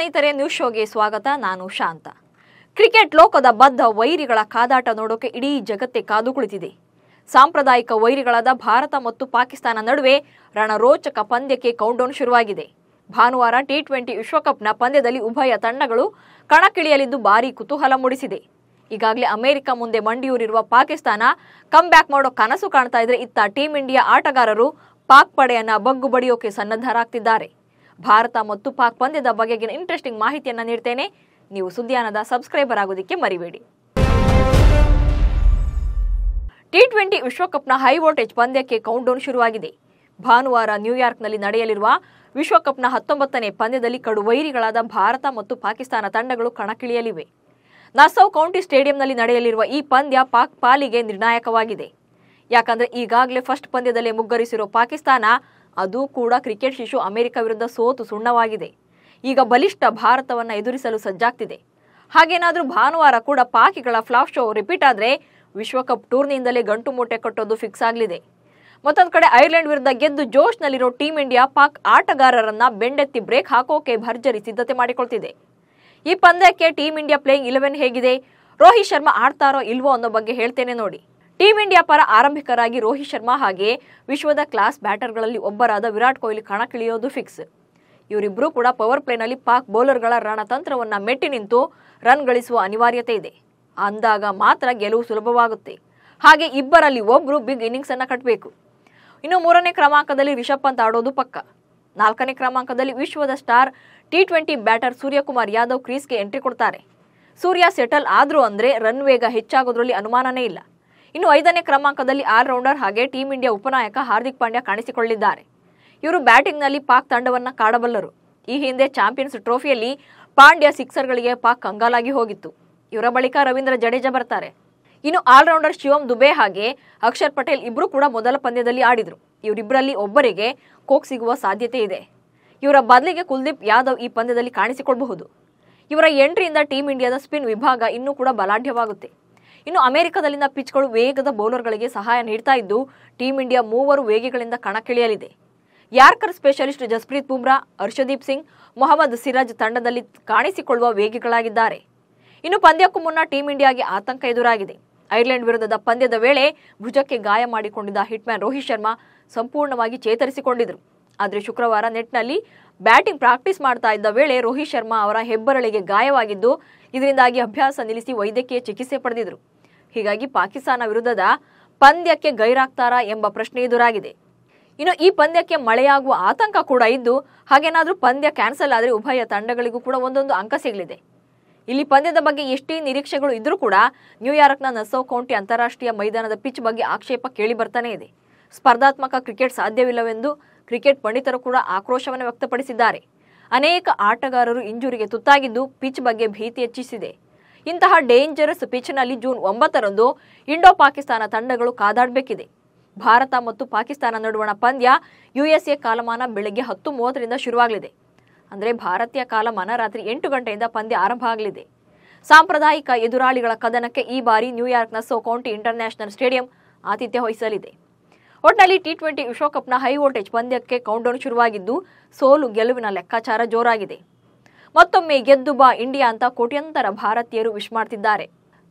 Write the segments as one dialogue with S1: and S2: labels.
S1: ಸ್ನೇಹಿತರೆ ನ್ಯೂಸ್ ಶೋಗೆ ಸ್ವಾಗತ ನಾನು ಶಾಂತ ಕ್ರಿಕೆಟ್ ಲೋಕದ ಬದ್ಧ ವೈರಿಗಳ ಕಾದಾಟ ನೋಡೋಕೆ ಇಡೀ ಜಗತ್ತೇ ಕಾದು ಕುಳಿತಿದೆ ಸಾಂಪ್ರದಾಯಿಕ ವೈರಿಗಳಾದ ಭಾರತ ಮತ್ತು ಪಾಕಿಸ್ತಾನ ನಡುವೆ ರಣರೋಚಕ ಪಂದ್ಯಕ್ಕೆ ಕೌಂಟೌನ್ ಶುರುವಾಗಿದೆ ಭಾನುವಾರ ಟಿ ಟ್ವೆಂಟಿ ವಿಶ್ವಕಪ್ನ ಪಂದ್ಯದಲ್ಲಿ ಉಭಯ ತಂಡಗಳು ಕಣಕ್ಕಿಳಿಯಲಿದ್ದು ಭಾರೀ ಕುತೂಹಲ ಮೂಡಿಸಿದೆ ಈಗಾಗಲೇ ಅಮೆರಿಕ ಮುಂದೆ ಮಂಡಿಯೂರಿರುವ ಪಾಕಿಸ್ತಾನ ಕಮ್ಬ್ಯಾಕ್ ಮಾಡೋ ಕನಸು ಕಾಣ್ತಾ ಇದ್ರೆ ಇತ್ತ ಟೀಂ ಇಂಡಿಯಾ ಆಟಗಾರರು ಪಾಕ್ ಪಡೆಯನ್ನ ಬಗ್ಗು ಬಡಿಯೋಕೆ ಸನ್ನದ್ಧರಾಗ್ತಿದ್ದಾರೆ ಭಾರತ ಮತ್ತು ಪಾಕ್ ಪಂದ್ಯದ ಬಗೆಗಿನ ಇಂಟ್ರೆಸ್ಟಿಂಗ್ ಮಾಹಿತಿಯನ್ನು ನೀಡ್ತೇನೆ ನೀವು ಸುದ್ದಿಯಾನದ ಸಬ್ಸ್ಕ್ರೈಬರ್ ಆಗೋದಕ್ಕೆ ಮರಿಬೇಡಿ ಟಿ ಟ್ವೆಂಟಿ ವಿಶ್ವಕಪ್ನ ಹೈ ವೋಲ್ಟೇಜ್ ಪಂದ್ಯಕ್ಕೆ ಕೌಂಟ್ಡೌನ್ ಶುರುವಾಗಿದೆ ಭಾನುವಾರ ನ್ಯೂಯಾರ್ಕ್ನಲ್ಲಿ ನಡೆಯಲಿರುವ ವಿಶ್ವಕಪ್ನ ಹತ್ತೊಂಬತ್ತನೇ ಪಂದ್ಯದಲ್ಲಿ ಕಡುವೈರಿಗಳಾದ ಭಾರತ ಮತ್ತು ಪಾಕಿಸ್ತಾನ ತಂಡಗಳು ಕಣಕ್ಕಿಳಿಯಲಿವೆ ನಸೌ ಕೌಂಟಿ ಸ್ಟೇಡಿಯಂನಲ್ಲಿ ನಡೆಯಲಿರುವ ಈ ಪಂದ್ಯ ಪಾಕ್ ಪಾಲಿಗೆ ನಿರ್ಣಾಯಕವಾಗಿದೆ ಯಾಕಂದರೆ ಈಗಾಗಲೇ ಫಸ್ಟ್ ಪಂದ್ಯದಲ್ಲಿ ಮುಗ್ಗರಿಸಿರುವ ಪಾಕಿಸ್ತಾನ ಅದು ಕೂಡ ಕ್ರಿಕೆಟ್ ಶಿಶು ಅಮೆರಿಕ ವಿರುದ್ಧ ಸೋತು ಸುಣ್ಣವಾಗಿದೆ ಈಗ ಬಲಿಷ್ಠ ಭಾರತವನ್ನು ಎದುರಿಸಲು ಸಜ್ಜಾಗ್ತಿದೆ ಹಾಗೇನಾದರೂ ಭಾನುವಾರ ಕೂಡ ಪಾಕಿಗಳ ಫ್ಲಾಪ್ ಶೋ ರಿಪೀಟ್ ಆದರೆ ವಿಶ್ವಕಪ್ ಟೂರ್ನಿಯಿಂದಲೇ ಗಂಟು ಮೂಟೆ ಕಟ್ಟೋದು ಫಿಕ್ಸ್ ಆಗಲಿದೆ ಮತ್ತೊಂದು ಕಡೆ ಐರ್ಲೆಂಡ್ ವಿರುದ್ಧ ಗೆದ್ದು ಜೋಶ್ನಲ್ಲಿರೋ ಟೀಂ ಇಂಡಿಯಾ ಪಾಕ್ ಆಟಗಾರರನ್ನ ಬೆಂಡೆತ್ತಿ ಬ್ರೇಕ್ ಹಾಕೋಕೆ ಭರ್ಜರಿ ಸಿದ್ಧತೆ ಮಾಡಿಕೊಳ್ತಿದೆ ಈ ಪಂದ್ಯಕ್ಕೆ ಟೀಂ ಇಂಡಿಯಾ ಪ್ಲೇಯಿಂಗ್ ಇಲೆವೆನ್ ಹೇಗಿದೆ ರೋಹಿತ್ ಶರ್ಮಾ ಆಡ್ತಾರೋ ಇಲ್ವೋ ಅನ್ನೋ ಬಗ್ಗೆ ಹೇಳ್ತೇನೆ ನೋಡಿ ಟೀಂ ಇಂಡಿಯಾ ಪರ ಆರಂಭಿಕರಾಗಿ ರೋಹಿತ್ ಶರ್ಮಾ ಹಾಗೆ ವಿಶ್ವದ ಕ್ಲಾಸ್ ಬ್ಯಾಟರ್ಗಳಲ್ಲಿ ಒಬ್ಬರಾದ ವಿರಾಟ್ ಕೊಹ್ಲಿ ಕಣಕ್ಕಿಳಿಯೋದು ಫಿಕ್ಸ್ ಇವರಿಬ್ಬರೂ ಕೂಡ ಪವರ್ ಪ್ಲೇನಲ್ಲಿ ಪಾಕ್ ಬೌಲರ್ಗಳ ರಣತಂತ್ರವನ್ನು ಮೆಟ್ಟಿ ನಿಂತು ರನ್ ಗಳಿಸುವ ಅನಿವಾರ್ಯತೆ ಇದೆ ಅಂದಾಗ ಮಾತ್ರ ಗೆಲುವು ಸುಲಭವಾಗುತ್ತೆ ಹಾಗೆ ಇಬ್ಬರಲ್ಲಿ ಒಬ್ಬರು ಬಿಗ್ ಇನ್ನಿಂಗ್ಸ್ ಅನ್ನು ಕಟ್ಟಬೇಕು ಇನ್ನು ಮೂರನೇ ಕ್ರಮಾಂಕದಲ್ಲಿ ರಿಷಬ್ ಪಂತ್ ಆಡೋದು ಪಕ್ಕ ನಾಲ್ಕನೇ ಕ್ರಮಾಂಕದಲ್ಲಿ ವಿಶ್ವದ star T twenty batter Suryakumar Yadav ಕ್ರೀಸ್ಗೆ ಎಂಟ್ರಿ ಕೊಡ್ತಾರೆ ಸೂರ್ಯ ಸೆಟಲ್ ಆದರೂ ಅಂದರೆ ರನ್ ವೇಗ ಹೆಚ್ಚಾಗೋದ್ರಲ್ಲಿ ಅನುಮಾನನೇ ಇಲ್ಲ ಇನ್ನು ಐದನೇ ಕ್ರಮಾಂಕದಲ್ಲಿ ಆಲ್ರೌಂಡರ್ ಹಾಗೆ ಟೀಂ ಇಂಡಿಯಾ ಉಪನಾಯಕ ಹಾರ್ದಿಕ್ ಪಾಂಡ್ಯ ಕಾಣಿಸಿಕೊಳ್ಳಿದ್ದಾರೆ ಇವರು ಬ್ಯಾಟಿಂಗ್ನಲ್ಲಿ ಪಾಕ್ ತಂಡವನ್ನು ಕಾಡಬಲ್ಲರು ಈ ಹಿಂದೆ ಚಾಂಪಿಯನ್ಸ್ ಟ್ರೋಫಿಯಲ್ಲಿ ಪಾಂಡ್ಯ ಸಿಕ್ಸರ್ಗಳಿಗೆ ಪಾಕ್ ಕಂಗಾಲಾಗಿ ಹೋಗಿತ್ತು ಇವರ ಬಳಿಕ ರವೀಂದ್ರ ಜಡೇಜಾ ಬರ್ತಾರೆ ಇನ್ನು ಆಲ್ರೌಂಡರ್ ಶಿವಂ ದುಬೆ ಹಾಗೆ ಅಕ್ಷರ್ ಪಟೇಲ್ ಇಬ್ಬರು ಕೂಡ ಮೊದಲ ಪಂದ್ಯದಲ್ಲಿ ಆಡಿದರು ಇವರಿಬ್ಬರಲ್ಲಿ ಒಬ್ಬರಿಗೆ ಕೋಕ್ ಸಿಗುವ ಸಾಧ್ಯತೆ ಇದೆ ಇವರ ಬದಲಿಗೆ ಕುಲ್ದೀಪ್ ಯಾದವ್ ಈ ಪಂದ್ಯದಲ್ಲಿ ಕಾಣಿಸಿಕೊಳ್ಳಬಹುದು ಇವರ ಎಂಟ್ರಿಯಿಂದ ಟೀಂ ಇಂಡಿಯಾದ ಸ್ಪಿನ್ ವಿಭಾಗ ಇನ್ನೂ ಕೂಡ ಬಲಾಢ್ಯವಾಗುತ್ತೆ ಇನ್ನು ಅಮೆರಿಕದಲ್ಲಿನ ಪಿಚ್ಗಳು ವೇಗದ ಬೌಲರ್ಗಳಿಗೆ ಸಹಾಯ ನೀಡ್ತಾ ಇದ್ದು ಟೀಂ ಇಂಡಿಯಾ ಮೂವರು ವೇಗಿಗಳಿಂದ ಕಣಕ್ಕಿಳಿಯಲಿದೆ ಯಾರ್ಕರ್ ಸ್ಪೆಷಲಿಸ್ಟ್ ಜಸ್ಪ್ರೀತ್ ಬುಮ್ರಾ ಹರ್ಷದೀಪ್ ಸಿಂಗ್ ಮೊಹಮ್ಮದ್ ಸಿರಾಜ್ ತಂಡದಲ್ಲಿ ಕಾಣಿಸಿಕೊಳ್ಳುವ ವೇಗಿಗಳಾಗಿದ್ದಾರೆ ಇನ್ನು ಪಂದ್ಯಕ್ಕೂ ಮುನ್ನ ಟೀಂ ಇಂಡಿಯಾಗೆ ಆತಂಕ ಎದುರಾಗಿದೆ ಐರ್ಲೆಂಡ್ ವಿರುದ್ಧದ ಪಂದ್ಯದ ವೇಳೆ ಭುಜಕ್ಕೆ ಗಾಯ ಮಾಡಿಕೊಂಡಿದ್ದ ಹಿಟ್ಮ್ಯಾನ್ ರೋಹಿತ್ ಶರ್ಮಾ ಸಂಪೂರ್ಣವಾಗಿ ಚೇತರಿಸಿಕೊಂಡಿದ್ದರು ಆದರೆ ಶುಕ್ರವಾರ ನೆಟ್ನಲ್ಲಿ ಬ್ಯಾಟಿಂಗ್ ಪ್ರಾಕ್ಟೀಸ್ ಮಾಡ್ತಾ ಇದ್ದ ವೇಳೆ ರೋಹಿತ್ ಶರ್ಮಾ ಅವರ ಹೆಬ್ಬರಳಿಗೆ ಗಾಯವಾಗಿದ್ದು ಇದರಿಂದಾಗಿ ಅಭ್ಯಾಸ ನಿಲ್ಲಿಸಿ ವೈದ್ಯಕೀಯ ಚಿಕಿತ್ಸೆ ಪಡೆದಿದ್ರು ಹೀಗಾಗಿ ಪಾಕಿಸ್ತಾನ ವಿರುದ್ಧದ ಪಂದ್ಯಕ್ಕೆ ಗೈರಾಗ್ತಾರಾ ಎಂಬ ಪ್ರಶ್ನೆ ಎದುರಾಗಿದೆ ಇನ್ನು ಈ ಪಂದ್ಯಕ್ಕೆ ಮಳೆಯಾಗುವ ಆತಂಕ ಕೂಡ ಇದ್ದು ಹಾಗೇನಾದರೂ ಪಂದ್ಯ ಕ್ಯಾನ್ಸಲ್ ಆದರೆ ಉಭಯ ತಂಡಗಳಿಗೂ ಕೂಡ ಒಂದೊಂದು ಅಂಕ ಸಿಗಲಿದೆ ಇಲ್ಲಿ ಪಂದ್ಯದ ಬಗ್ಗೆ ಎಷ್ಟೇ ನಿರೀಕ್ಷೆಗಳು ಇದ್ರೂ ಕೂಡ ನ್ಯೂಯಾರ್ಕ್ನ ನಸೋ ಕೌಂಟಿ ಅಂತಾರಾಷ್ಟ್ರೀಯ ಮೈದಾನದ ಪಿಚ್ ಬಗ್ಗೆ ಆಕ್ಷೇಪ ಕೇಳಿ ಬರ್ತಾನೆ ಇದೆ ಸ್ಪರ್ಧಾತ್ಮಕ ಕ್ರಿಕೆಟ್ ಸಾಧ್ಯವಿಲ್ಲವೆಂದು ಕ್ರಿಕೆಟ್ ಪಂಡಿತರು ಕೂಡ ಆಕ್ರೋಶವನ್ನು ವ್ಯಕ್ತಪಡಿಸಿದ್ದಾರೆ ಅನೇಕ ಆಟಗಾರರು ಇಂಜುರಿಗೆ ತುತ್ತಾಗಿದ್ದು ಪಿಚ್ ಬಗ್ಗೆ ಭೀತಿ ಹೆಚ್ಚಿಸಿದೆ ಇಂತಹ ಡೇಂಜರಸ್ ಪಿಚ್ನಲ್ಲಿ ಜೂನ್ ಒಂಬತ್ತರಂದು ಇಂಡೋ ಪಾಕಿಸ್ತಾನ ತಂಡಗಳು ಕಾದಾಡಬೇಕಿದೆ ಭಾರತ ಮತ್ತು ಪಾಕಿಸ್ತಾನ ನಡುವಣ ಪಂದ್ಯ ಯುಎಸ್ಎ ಕಾಲಮಾನ ಬೆಳಗ್ಗೆ ಹತ್ತು ಮೂವತ್ತರಿಂದ ಶುರುವಾಗಲಿದೆ ಅಂದರೆ ಭಾರತೀಯ ಕಾಲಮಾನ ರಾತ್ರಿ ಎಂಟು ಗಂಟೆಯಿಂದ ಪಂದ್ಯ ಆರಂಭ ಆಗಲಿದೆ ಸಾಂಪ್ರದಾಯಿಕ ಎದುರಾಳಿಗಳ ಕದನಕ್ಕೆ ಈ ಬಾರಿ ನ್ಯೂಯಾರ್ಕ್ನ ಸೋ ಕೌಂಟಿ ಇಂಟರ್ನ್ಯಾಷನಲ್ ಸ್ಟೇಡಿಯಂ ಆತಿಥ್ಯ ವಹಿಸಲಿದೆ ಒಟ್ನಲ್ಲಿ ಟಿ ಟ್ವೆಂಟಿ ವಿಶ್ವಕಪ್ನ ಹೈ ವೋಲ್ಟೇಜ್ ಪಂದ್ಯಕ್ಕೆ ಕೌಂಟೌನ್ ಶುರುವಾಗಿದ್ದು ಸೋಲು ಗೆಲುವಿನ ಲೆಕ್ಕಾಚಾರ ಜೋರಾಗಿದೆ ಮತ್ತೊಮ್ಮೆ ಗೆದ್ದು ಬಾ ಇಂಡಿಯಾ ಅಂತ ಕೋಟ್ಯಂತರ ಭಾರತೀಯರು ವಿಶ್ ಮಾಡ್ತಿದ್ದಾರೆ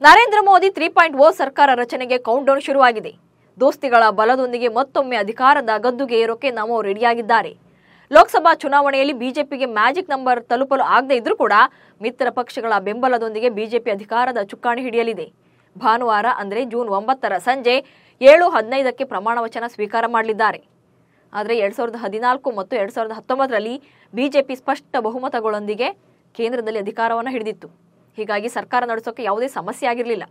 S1: Narendra Modi three point O ಸರ್ಕಾರ ರಚನೆಗೆ ಕೌಂಟ್ಡೌನ್ ಡೌನ್ ಶುರುವಾಗಿದೆ ದೋಸ್ತಿಗಳ ಬಲದೊಂದಿಗೆ ಮತ್ತೊಮ್ಮೆ ಅಧಿಕಾರದ ಗದ್ದುಗೆ ಏರೋಕೆ ನಾವು ರೆಡಿಯಾಗಿದ್ದಾರೆ ಲೋಕಸಭಾ ಚುನಾವಣೆಯಲ್ಲಿ ಬಿಜೆಪಿಗೆ ಮ್ಯಾಜಿಕ್ ನಂಬರ್ ತಲುಪಲು ಆಗದೇ ಇದ್ರೂ ಕೂಡ ಮಿತ್ರ ಪಕ್ಷಗಳ ಬೆಂಬಲದೊಂದಿಗೆ ಬಿಜೆಪಿ ಅಧಿಕಾರದ ಚುಕ್ಕಾಣಿ ಹಿಡಿಯಲಿದೆ ಭಾನುವಾರ ಅಂದರೆ ಜೂನ್ ಒಂಬತ್ತರ ಸಂಜೆ ಏಳು ಹದಿನೈದಕ್ಕೆ ಪ್ರಮಾಣ ವಚನ ಸ್ವೀಕಾರ ಮಾಡಲಿದ್ದಾರೆ ಆದರೆ ಎರಡ್ ಸಾವಿರದ ಹದಿನಾಲ್ಕು ಮತ್ತು ಎರಡ್ ಸಾವಿರದ ಹತ್ತೊಂಬತ್ತರಲ್ಲಿ ಬಿಜೆಪಿ ಸ್ಪಷ್ಟ ಬಹುಮತಗಳೊಂದಿಗೆ ಕೇಂದ್ರದಲ್ಲಿ ಅಧಿಕಾರವನ್ನು ಹಿಡಿದಿತ್ತು ಹೀಗಾಗಿ ಸರ್ಕಾರ ನಡೆಸೋಕೆ ಯಾವುದೇ ಸಮಸ್ಯೆ ಆಗಿರಲಿಲ್ಲ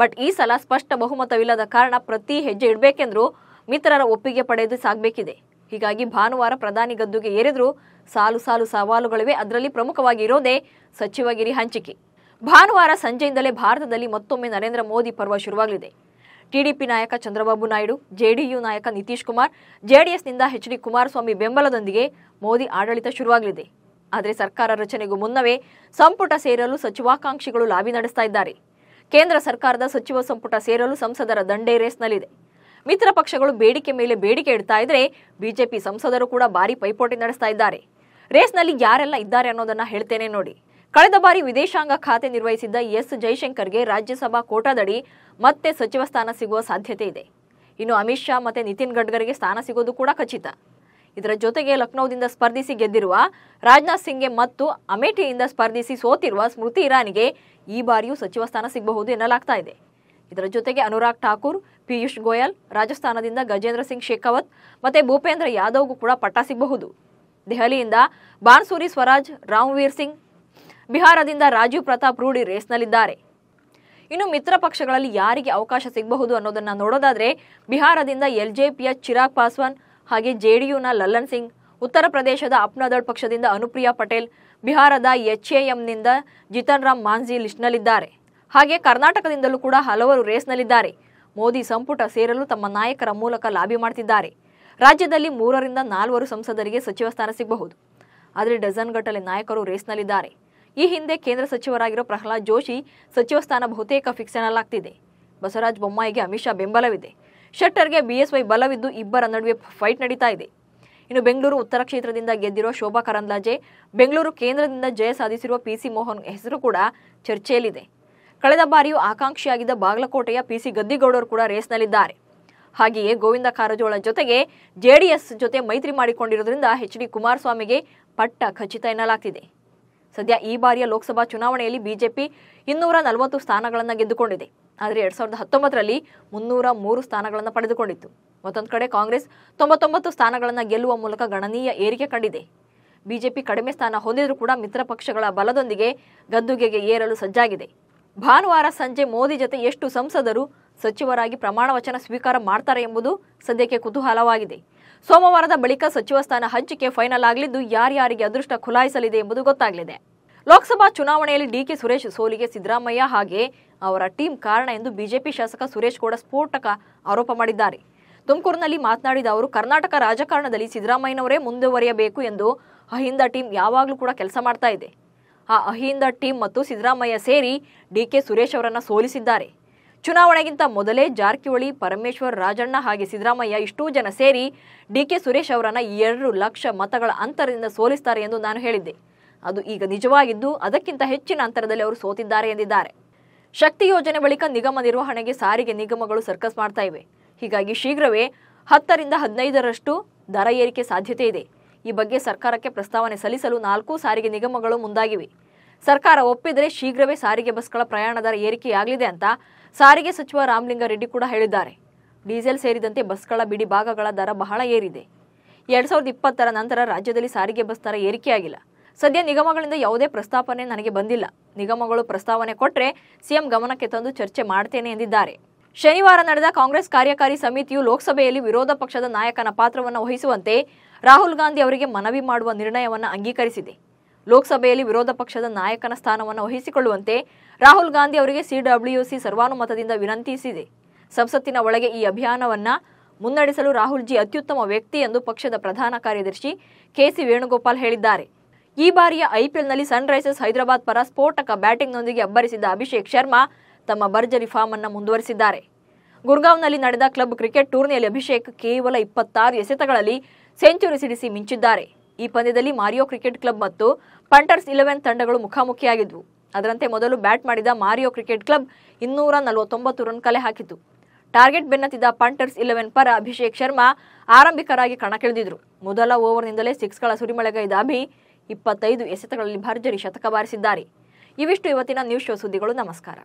S1: ಬಟ್ ಈ ಸಲ ಸ್ಪಷ್ಟ ಬಹುಮತವಿಲ್ಲದ ಕಾರಣ ಪ್ರತಿ ಹೆಜ್ಜೆ ಇಡಬೇಕೆಂದ್ರೂ ಮಿತ್ರರ ಒಪ್ಪಿಗೆ ಪಡೆದು ಸಾಗಬೇಕಿದೆ ಹೀಗಾಗಿ ಭಾನುವಾರ ಪ್ರಧಾನಿ ಗದ್ದುಗೆ ಏರಿದ್ರೂ ಸಾಲು ಸಾಲು ಸವಾಲುಗಳಿವೆ ಅದರಲ್ಲಿ ಪ್ರಮುಖವಾಗಿ ಇರೋದೇ ಸಚಿವಗಿರಿ ಹಂಚಿಕೆ ಭಾನುವಾರ ಸಂಜೆಯಿಂದಲೇ ಭಾರತದಲ್ಲಿ ಮತ್ತೊಮ್ಮೆ ನರೇಂದ್ರ ಮೋದಿ ಪರ್ವ ಶುರುವಾಗಲಿದೆ ಟಿಡಿಪಿ ನಾಯಕ ಚಂದ್ರಬಾಬು ನಾಯ್ಡು ಜೆಡಿಯು ನಾಯಕ ನಿತೀಶ್ ಕುಮಾರ್ ಜೆಡಿಎಸ್ನಿಂದ ಎಚ್ ಡಿ ಕುಮಾರಸ್ವಾಮಿ ಬೆಂಬಲದೊಂದಿಗೆ ಮೋದಿ ಆಡಳಿತ ಶುರುವಾಗಲಿದೆ ಆದರೆ ಸರ್ಕಾರ ರಚನೆಗೂ ಮುನ್ನವೇ ಸಂಪುಟ ಸೇರಲು ಸಚಿವಾಕಾಂಕ್ಷಿಗಳು ಲಾಬಿ ನಡೆಸ್ತಾ ಇದ್ದಾರೆ ಕೇಂದ್ರ ಸರ್ಕಾರದ ಸಚಿವ ಸಂಪುಟ ಸೇರಲು ಸಂಸದರ ದಂಡೆ ರೇಸ್ನಲ್ಲಿದೆ ಮಿತ್ರ ಪಕ್ಷಗಳು ಬೇಡಿಕೆ ಮೇಲೆ ಬೇಡಿಕೆ ಇಡ್ತಾ ಇದ್ರೆ ಬಿಜೆಪಿ ಸಂಸದರು ಕೂಡ ಭಾರಿ ಪೈಪೋಟಿ ನಡೆಸ್ತಾ ಇದ್ದಾರೆ ರೇಸ್ನಲ್ಲಿ ಯಾರೆಲ್ಲ ಇದ್ದಾರೆ ಅನ್ನೋದನ್ನ ಹೇಳ್ತೇನೆ ನೋಡಿ ಕಳೆದ ಬಾರಿ ವಿದೇಶಾಂಗ ಖಾತೆ ನಿರ್ವಹಿಸಿದ್ದ ಎಸ್ ಜೈಶಂಕರ್ಗೆ ರಾಜ್ಯಸಭಾ ಕೋಟಾದಡಿ ಮತ್ತೆ ಸಚಿವ ಸ್ಥಾನ ಸಿಗುವ ಸಾಧ್ಯತೆ ಇದೆ ಇನ್ನು ಅಮಿತ್ ಶಾ ಮತ್ತು ನಿತಿನ್ ಗಡ್ಕರಿಗೆ ಸ್ಥಾನ ಸಿಗೋದು ಕೂಡ ಖಚಿತ ಇದರ ಜೊತೆಗೆ ಲಖನೌದಿಂದ ಸ್ಪರ್ಧಿಸಿ ಗೆದ್ದಿರುವ ರಾಜನಾಥ್ ಸಿಂಗ್ಗೆ ಮತ್ತು ಅಮೇಠಿಯಿಂದ ಸ್ಪರ್ಧಿಸಿ ಸೋತಿರುವ ಸ್ಮೃತಿ ಇರಾನಿಗೆ ಈ ಬಾರಿಯೂ ಸಚಿವ ಸ್ಥಾನ ಸಿಗಬಹುದು ಎನ್ನಲಾಗ್ತಾ ಇದೆ ಇದರ ಜೊತೆಗೆ ಅನುರಾಗ್ ಠಾಕೂರ್ ಪಿಯೂಷ್ ಗೋಯಲ್ ರಾಜಸ್ಥಾನದಿಂದ ಗಜೇಂದ್ರ ಸಿಂಗ್ ಶೇಖಾವತ್ ಮತ್ತು ಭೂಪೇಂದ್ರ ಯಾದವ್ಗೂ ಕೂಡ ಪಟ್ಟ ಸಿಗಬಹುದು ದೆಹಲಿಯಿಂದ ಬಾನ್ಸೂರಿ ಸ್ವರಾಜ್ ರಾಮ್ವೀರ್ ಸಿಂಗ್ ಬಿಹಾರದಿಂದ ರಾಜೀವ್ ಪ್ರತಾಪ್ ರೂಢಿ ರೇಸ್ನಲ್ಲಿದ್ದಾರೆ ಇನ್ನು ಮಿತ್ರ ಪಕ್ಷಗಳಲ್ಲಿ ಯಾರಿಗೆ ಅವಕಾಶ ಸಿಗಬಹುದು ಅನ್ನೋದನ್ನು ನೋಡೋದಾದರೆ ಬಿಹಾರದಿಂದ ಎಲ್ಜೆಪಿಯ ಚಿರಾಗ್ ಪಾಸ್ವಾನ್ ಹಾಗೆ ಜೆಡಿಯುನ ಲಲ್ಲನ್ ಸಿಂಗ್ ಉತ್ತರ ಪ್ರದೇಶದ ಅಪ್ನಾದಳ್ ಪಕ್ಷದಿಂದ ಅನುಪ್ರಿಯಾ ಪಟೇಲ್ ಬಿಹಾರದ ಎಚ್ಎಎಂನಿಂದ ಜಿತನ್ ರಾಮ್ ಮಾಂಜಿ ಲಿಸ್ಟ್ನಲ್ಲಿದ್ದಾರೆ ಹಾಗೆ ಕರ್ನಾಟಕದಿಂದಲೂ ಕೂಡ ಹಲವರು ರೇಸ್ನಲ್ಲಿದ್ದಾರೆ ಮೋದಿ ಸಂಪುಟ ಸೇರಲು ತಮ್ಮ ನಾಯಕರ ಮೂಲಕ ಲಾಬಿ ಮಾಡ್ತಿದ್ದಾರೆ ರಾಜ್ಯದಲ್ಲಿ ಮೂರರಿಂದ ನಾಲ್ವರು ಸಂಸದರಿಗೆ ಸಚಿವ ಸ್ಥಾನ ಸಿಗಬಹುದು ಆದರೆ ಡಜನ್ ಗಟ್ಟಲೆ ನಾಯಕರು ರೇಸ್ನಲ್ಲಿದ್ದಾರೆ ಈ ಹಿಂದೆ ಕೇಂದ್ರ ಸಚಿವರಾಗಿರೋ ಪ್ರಹ್ಲಾದ್ ಜೋಶಿ ಸಚಿವ ಸ್ಥಾನ ಬಹುತೇಕ ಫಿಕ್ಸ್ ಎನ್ನಲಾಗ್ತಿದೆ ಬಸವರಾಜ ಬೊಮ್ಮಾಯಿಗೆ ಅಮಿತ್ ಶಾ ಬೆಂಬಲವಿದೆ ಶೆಟ್ಟರ್ಗೆ ಬಿಎಸ್ವೈ ಬಲವಿದ್ದು ಇಬ್ಬರ ನಡುವೆ ಫೈಟ್ ನಡೀತಾ ಇದೆ ಇನ್ನು ಬೆಂಗಳೂರು ಉತ್ತರ ಕ್ಷೇತ್ರದಿಂದ ಗೆದ್ದಿರೋ ಶೋಭಾ ಕರಂದ್ಲಾಜೆ ಬೆಂಗಳೂರು ಕೇಂದ್ರದಿಂದ ಜಯ ಸಾಧಿಸಿರುವ ಪಿಸಿ ಮೋಹನ್ ಹೆಸರು ಕೂಡ ಚರ್ಚೆಯಲ್ಲಿದೆ ಕಳೆದ ಬಾರಿಯೂ ಆಕಾಂಕ್ಷಿಯಾಗಿದ್ದ ಬಾಗಲಕೋಟೆಯ ಪಿಸಿ ಗದ್ದಿಗೌಡರು ಕೂಡ ರೇಸ್ನಲ್ಲಿದ್ದಾರೆ ಹಾಗೆಯೇ ಗೋವಿಂದ ಕಾರಜೋಳ ಜೊತೆಗೆ ಜೆಡಿಎಸ್ ಜೊತೆ ಮೈತ್ರಿ ಮಾಡಿಕೊಂಡಿರುವುದರಿಂದ ಎಚ್ ಡಿ ಕುಮಾರಸ್ವಾಮಿಗೆ ಪಟ್ಟ ಖಚಿತ ಎನ್ನಲಾಗ್ತಿದೆ ಸದ್ಯ ಈ ಬಾರಿಯ ಲೋಕಸಭಾ ಚುನಾವಣೆಯಲ್ಲಿ ಬಿಜೆಪಿ ಇನ್ನೂರ ನಲವತ್ತು ಸ್ಥಾನಗಳನ್ನು ಗೆದ್ದುಕೊಂಡಿದೆ ಆದರೆ ಎರಡ್ ಸಾವಿರದ ಹತ್ತೊಂಬತ್ತರಲ್ಲಿ ಮುನ್ನೂರ ಮೂರು ಸ್ಥಾನಗಳನ್ನು ಪಡೆದುಕೊಂಡಿತ್ತು ಮತ್ತೊಂದು ಕಡೆ ಕಾಂಗ್ರೆಸ್ ತೊಂಬತ್ತೊಂಬತ್ತು ಸ್ಥಾನಗಳನ್ನು ಗೆಲ್ಲುವ ಮೂಲಕ ಗಣನೀಯ ಏರಿಕೆ ಕಂಡಿದೆ ಬಿಜೆಪಿ ಕಡಿಮೆ ಸ್ಥಾನ ಹೊಂದಿದರೂ ಕೂಡ ಮಿತ್ರ ಪಕ್ಷಗಳ ಬಲದೊಂದಿಗೆ ಗದ್ದುಗೆಗೆ ಏರಲು ಸಜ್ಜಾಗಿದೆ ಭಾನುವಾರ ಸಂಜೆ ಮೋದಿ ಜೊತೆ ಎಷ್ಟು ಸಂಸದರು ಸಚಿವರಾಗಿ ಪ್ರಮಾಣ ವಚನ ಸ್ವೀಕಾರ ಮಾಡ್ತಾರೆ ಎಂಬುದು ಸದ್ಯಕ್ಕೆ ಕುತೂಹಲವಾಗಿದೆ ಸೋಮವಾರದ ಬಳಿಕ ಸಚಿವ ಸ್ಥಾನ ಹಂಚಿಕೆ ಫೈನಲ್ ಆಗಲಿದ್ದು ಯಾರ್ಯಾರಿಗೆ ಅದೃಷ್ಟ ಖುಲಾಯಿಸಲಿದೆ ಎಂಬುದು ಗೊತ್ತಾಗಲಿದೆ ಲೋಕಸಭಾ ಚುನಾವಣೆಯಲ್ಲಿ ಡಿಕೆ ಸುರೇಶ್ ಸೋಲಿಗೆ ಸಿದ್ದರಾಮಯ್ಯ ಹಾಗೆ ಅವರ ಟೀಂ ಕಾರಣ ಎಂದು ಬಿಜೆಪಿ ಶಾಸಕ ಸುರೇಶ್ ಕೂಡ ಸ್ಫೋಟಕ ಆರೋಪ ಮಾಡಿದ್ದಾರೆ ತುಮಕೂರಿನಲ್ಲಿ ಮಾತನಾಡಿದ ಅವರು ಕರ್ನಾಟಕ ರಾಜಕಾರಣದಲ್ಲಿ ಸಿದ್ದರಾಮಯ್ಯನವರೇ ಮುಂದುವರಿಯಬೇಕು ಎಂದು ಅಹಿಂದ ಟೀಂ ಯಾವಾಗಲೂ ಕೂಡ ಕೆಲಸ ಮಾಡ್ತಾ ಇದೆ ಆ ಅಹಿಂದ ಟೀಮ್ ಮತ್ತು ಸಿದ್ದರಾಮಯ್ಯ ಸೇರಿ ಡಿಕೆ ಸುರೇಶ್ ಅವರನ್ನು ಸೋಲಿಸಿದ್ದಾರೆ ಚುನಾವಣೆಗಿಂತ ಮೊದಲೇ ಜಾರಕಿಹೊಳಿ ಪರಮೇಶ್ವರ್ ರಾಜಣ್ಣ ಹಾಗೆ ಸಿದ್ದರಾಮಯ್ಯ ಇಷ್ಟೂ ಜನ ಸೇರಿ ಡಿ ಕೆ ಸುರೇಶ್ ಅವರನ್ನ ಎರಡು ಲಕ್ಷ ಮತಗಳ ಅಂತರದಿಂದ ಸೋಲಿಸ್ತಾರೆ ಎಂದು ನಾನು ಹೇಳಿದ್ದೆ ಅದು ಈಗ ನಿಜವಾಗಿದ್ದು ಅದಕ್ಕಿಂತ ಹೆಚ್ಚಿನ ಅಂತರದಲ್ಲಿ ಅವರು ಸೋತಿದ್ದಾರೆ ಎಂದಿದ್ದಾರೆ ಶಕ್ತಿ ಯೋಜನೆ ಬಳಿಕ ನಿಗಮ ನಿರ್ವಹಣೆಗೆ ಸಾರಿಗೆ ನಿಗಮಗಳು ಸರ್ಕಸ್ ಮಾಡ್ತಾ ಇವೆ ಹೀಗಾಗಿ ಶೀಘ್ರವೇ ಹತ್ತರಿಂದ ಹದಿನೈದರಷ್ಟು ದರ ಏರಿಕೆ ಸಾಧ್ಯತೆ ಇದೆ ಈ ಬಗ್ಗೆ ಸರ್ಕಾರಕ್ಕೆ ಪ್ರಸ್ತಾವನೆ ಸಲ್ಲಿಸಲು ನಾಲ್ಕು ಸಾರಿಗೆ ನಿಗಮಗಳು ಮುಂದಾಗಿವೆ ಸರ್ಕಾರ ಒಪ್ಪಿದರೆ ಶೀಘ್ರವೇ ಸಾರಿಗೆ ಬಸ್ಗಳ ಪ್ರಯಾಣ ದರ ಏರಿಕೆಯಾಗಲಿದೆ ಅಂತ ಸಾರಿಗೆ ಸಚಿವ ರಾಮಲಿಂಗಾರೆಡ್ಡಿ ಕೂಡ ಹೇಳಿದ್ದಾರೆ ಡೀಸೆಲ್ ಸೇರಿದಂತೆ ಬಸ್ಗಳ ಬಿಡಿ ಭಾಗಗಳ ದರ ಬಹಳ ಏರಿದೆ ಎರಡ್ ಸಾವಿರದ ಇಪ್ಪತ್ತರ ನಂತರ ರಾಜ್ಯದಲ್ಲಿ ಸಾರಿಗೆ ಬಸ್ ದರ ಏರಿಕೆಯಾಗಿಲ್ಲ ಸದ್ಯ ನಿಗಮಗಳಿಂದ ಯಾವುದೇ ಪ್ರಸ್ತಾಪನೆ ನನಗೆ ಬಂದಿಲ್ಲ ನಿಗಮಗಳು ಪ್ರಸ್ತಾವನೆ ಕೊಟ್ಟರೆ ಸಿಎಂ ಗಮನಕ್ಕೆ ತಂದು ಚರ್ಚೆ ಮಾಡ್ತೇನೆ ಎಂದಿದ್ದಾರೆ ಶನಿವಾರ ನಡೆದ ಕಾಂಗ್ರೆಸ್ ಕಾರ್ಯಕಾರಿ ಸಮಿತಿಯು ಲೋಕಸಭೆಯಲ್ಲಿ ವಿರೋಧ ಪಕ್ಷದ ನಾಯಕನ ಪಾತ್ರವನ್ನು ವಹಿಸುವಂತೆ ರಾಹುಲ್ ಗಾಂಧಿ ಅವರಿಗೆ ಮನವಿ ಮಾಡುವ ನಿರ್ಣಯವನ್ನು ಅಂಗೀಕರಿಸಿದೆ ಲೋಕಸಭೆಯಲ್ಲಿ ವಿರೋಧ ಪಕ್ಷದ ನಾಯಕನ ಸ್ಥಾನವನ್ನು ವಹಿಸಿಕೊಳ್ಳುವಂತೆ ರಾಹುಲ್ ಗಾಂಧಿ ಅವರಿಗೆ ಸಿಡಬ್ಲ್ಯೂಸಿ ಸರ್ವಾನುಮತದಿಂದ ವಿನಂತಿಸಿದೆ ಸಂಸತ್ತಿನ ಒಳಗೆ ಈ ಅಭಿಯಾನವನ್ನು ಮುನ್ನಡೆಸಲು ರಾಹುಲ್ಜಿ ಅತ್ಯುತ್ತಮ ವ್ಯಕ್ತಿ ಎಂದು ಪಕ್ಷದ ಪ್ರಧಾನ ಕಾರ್ಯದರ್ಶಿ ಕೆಸಿ ವೇಣುಗೋಪಾಲ್ ಹೇಳಿದ್ದಾರೆ ಈ ಬಾರಿಯ ಐಪಿಎಲ್ನಲ್ಲಿ ಸನ್ರೈಸರ್ಸ್ ಹೈದರಾಬಾದ್ ಪರ ಸ್ಫೋಟಕ ಬ್ಯಾಟಿಂಗ್ನೊಂದಿಗೆ ಅಬ್ಬರಿಸಿದ್ದ ಅಭಿಷೇಕ್ ಶರ್ಮಾ ತಮ್ಮ ಭರ್ಜರಿ ಫಾರ್ಮ್ ಅನ್ನು ಮುಂದುವರಿಸಿದ್ದಾರೆ ಗುರ್ಗಾಂವ್ನಲ್ಲಿ ನಡೆದ ಕ್ಲಬ್ ಕ್ರಿಕೆಟ್ ಟೂರ್ನಿಯಲ್ಲಿ ಅಭಿಷೇಕ್ ಕೇವಲ ಇಪ್ಪತ್ತಾರು ಎಸೆತಗಳಲ್ಲಿ ಸೆಂಚುರಿ ಸಿಡಿಸಿ ಮಿಂಚಿದ್ದಾರೆ ಈ ಪಂದ್ಯದಲ್ಲಿ ಮಾರಿಯೋ ಕ್ರಿಕೆಟ್ ಕ್ಲಬ್ ಮತ್ತು ಪಂಟರ್ಸ್ ಇಲೆವೆನ್ ತಂಡಗಳು ಮುಖಾಮುಖಿಯಾಗಿದ್ವು ಅದರಂತೆ ಮೊದಲು ಬ್ಯಾಟ್ ಮಾಡಿದ ಮಾರಿಯೋ ಕ್ರಿಕೆಟ್ ಕ್ಲಬ್ ಇನ್ನೂರ ನಲವತ್ತೊಂಬತ್ತು ರನ್ ಕಲೆ ಹಾಕಿತು ಟಾರ್ಗೆಟ್ ಬೆನ್ನತ್ತಿದ ಪಂಟರ್ಸ್ ಇಲೆವೆನ್ ಪರ ಅಭಿಷೇಕ್ ಶರ್ಮಾ ಆರಂಭಿಕರಾಗಿ ಕಣಕ್ಕಿಳಿದಿದ್ರು ಮೊದಲ ಓವರ್ನಿಂದಲೇ ಸಿಕ್ಸ್ಗಳ ಸುರಿಮಳೆಗೈದ ಅಭಿ ಇಪ್ಪತ್ತೈದು ಎಸೆತಗಳಲ್ಲಿ ಭರ್ಜರಿ ಶತಕ ಬಾರಿಸಿದ್ದಾರೆ ಇವಿಷ್ಟು ಇವತ್ತಿನ ನ್ಯೂಸ್ ಶೋ ಸುದ್ದಿಗಳು ನಮಸ್ಕಾರ